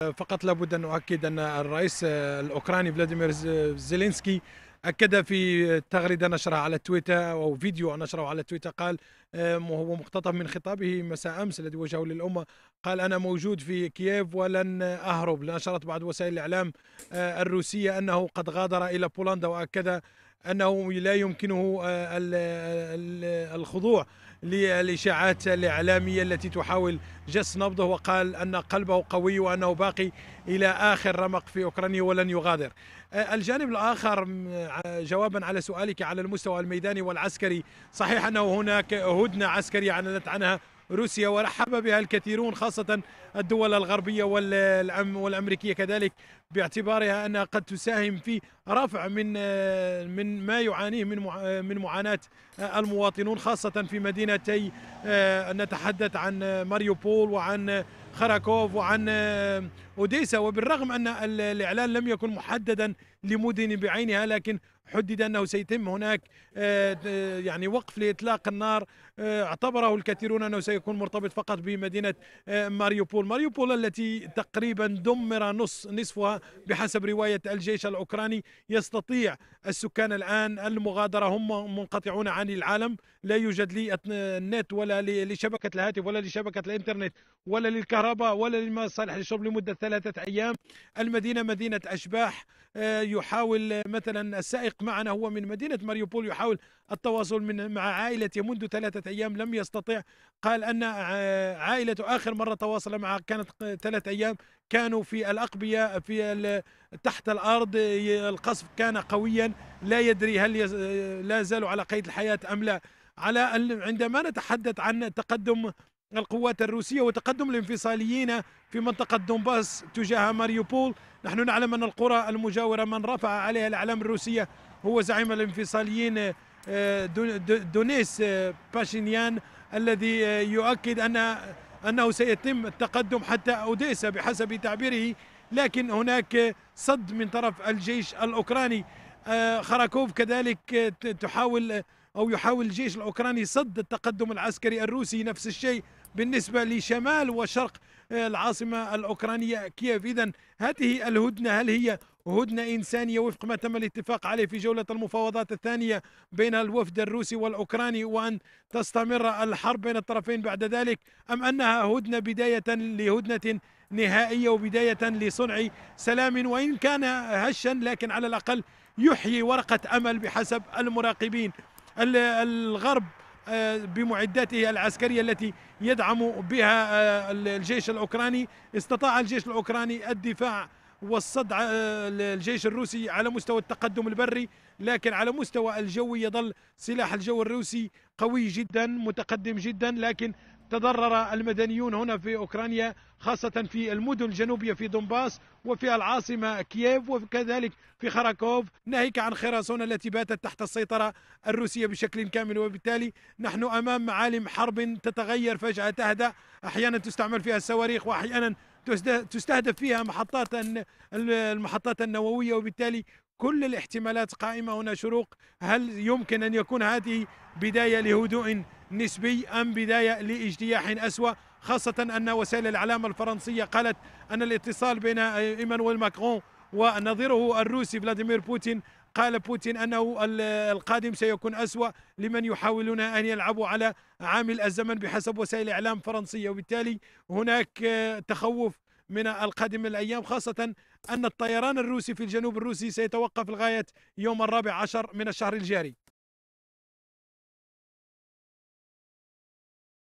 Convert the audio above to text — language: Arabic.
فقط لابد أن أؤكد أن الرئيس الأوكراني فلاديمير زيلينسكي أكد في تغريدة نشرها على تويتر أو فيديو نشره على تويتر قال آه، وهو مقتطف من خطابه مساء أمس الذي وجهه للأمة قال أنا موجود في كييف ولن أهرب نشرت بعض وسائل الإعلام آه، الروسية أنه قد غادر إلى بولندا وأكد انه لا يمكنه آه، الخضوع للإشاعات الإعلامية التي تحاول جس نبضه وقال أن قلبه قوي وأنه باقي إلى آخر رمق في أوكرانيا ولن يغادر أه، الجانب الآخر جوابا على سؤالك على المستوى الميداني والعسكري صحيح أنه هناك هدنة عسكرية أعلنت عنها روسيا ورحب بها الكثيرون خاصة الدول الغربية والأمريكية كذلك باعتبارها أنها قد تساهم في رفع من آه، من ما يعانيه من آه، من معاناة آه، المواطنون خاصة في مدينتي نتحدث عن ماريوبول وعن خراكوف وعن أوديسا وبالرغم أن الإعلان لم يكن محددا لمدن بعينها لكن حدد أنه سيتم هناك آه، آه، يعني وقف لإطلاق النار آه، اعتبره الكثيرون أنه سيكون مرتبط فقط بمدينة ماريوبول ماريوبول التي تقريبا دمر نص نصفها بحسب رواية الجيش الأوكراني يستطيع السكان الآن المغادرة هم منقطعون عن العالم لا يوجد لي النت ولا لشبكة الهاتف ولا لشبكة الإنترنت ولا للكهرباء ولا للمصالح للشرب لمدة ثلاثة أيام المدينة مدينة أشباح آه، يحاول آه، مثلا السائق معنا هو من مدينة ماريوبول يحاول التواصل من مع عائلته منذ ثلاثة أيام لم يستطع قال أن آه، عائلته آخر مرة تواصل معها كانت ثلاثة أيام كانوا في الأقبية في تحت الأرض القصف كان قويا لا يدري هل يز... لا زالوا على قيد الحياة أم لا على عندما نتحدث عن تقدم القوات الروسية وتقدم الانفصاليين في منطقة دونباس تجاه ماريوبول نحن نعلم أن القرى المجاورة من رفع عليها الأعلام الروسية هو زعيم الانفصاليين آه، دونيس آه، باشينيان الذي آه، يؤكد أن أنه سيتم التقدم حتى أوديسا بحسب تعبيره لكن هناك صد من طرف الجيش الأوكراني خراكوف كذلك تحاول أو يحاول الجيش الأوكراني صد التقدم العسكري الروسي نفس الشيء بالنسبة لشمال وشرق العاصمة الأوكرانية كييف إذا هذه الهدنة هل هي هدنة إنسانية وفق ما تم الاتفاق عليه في جولة المفاوضات الثانية بين الوفد الروسي والأوكراني وأن تستمر الحرب بين الطرفين بعد ذلك أم أنها هدنة بداية لهدنة نهائية وبداية لصنع سلام وإن كان هشا لكن على الأقل يحيي ورقة أمل بحسب المراقبين الغرب آه، بمعداته العسكريه التي يدعم بها آه، الجيش الاوكراني استطاع الجيش الاوكراني الدفاع والصدع آه، الجيش الروسي على مستوى التقدم البري لكن على مستوى الجوي يظل سلاح الجو الروسي قوي جدا متقدم جدا لكن تضرر المدنيون هنا في أوكرانيا خاصة في المدن الجنوبية في دونباس وفي العاصمة كييف وكذلك في خراكوف ناهيك عن خراسون التي باتت تحت السيطرة الروسية بشكل كامل وبالتالي نحن أمام معالم حرب تتغير فجأة تهدأ أحيانا تستعمل فيها الصواريخ وأحيانا تستهدف فيها محطات المحطات النووية وبالتالي كل الاحتمالات قائمة هنا شروق هل يمكن أن يكون هذه بداية لهدوء نسبي أم بداية لاجتياح أسوأ خاصة أن وسائل الإعلام الفرنسية قالت أن الاتصال بين إيمانويل ماكرون ونظيره الروسي فلاديمير بوتين قال بوتين أنه القادم سيكون أسوأ لمن يحاولون أن يلعبوا على عامل الزمن بحسب وسائل إعلام فرنسية وبالتالي هناك تخوف من القادم الأيام خاصة أن الطيران الروسي في الجنوب الروسي سيتوقف لغاية يوم الرابع عشر من الشهر الجاري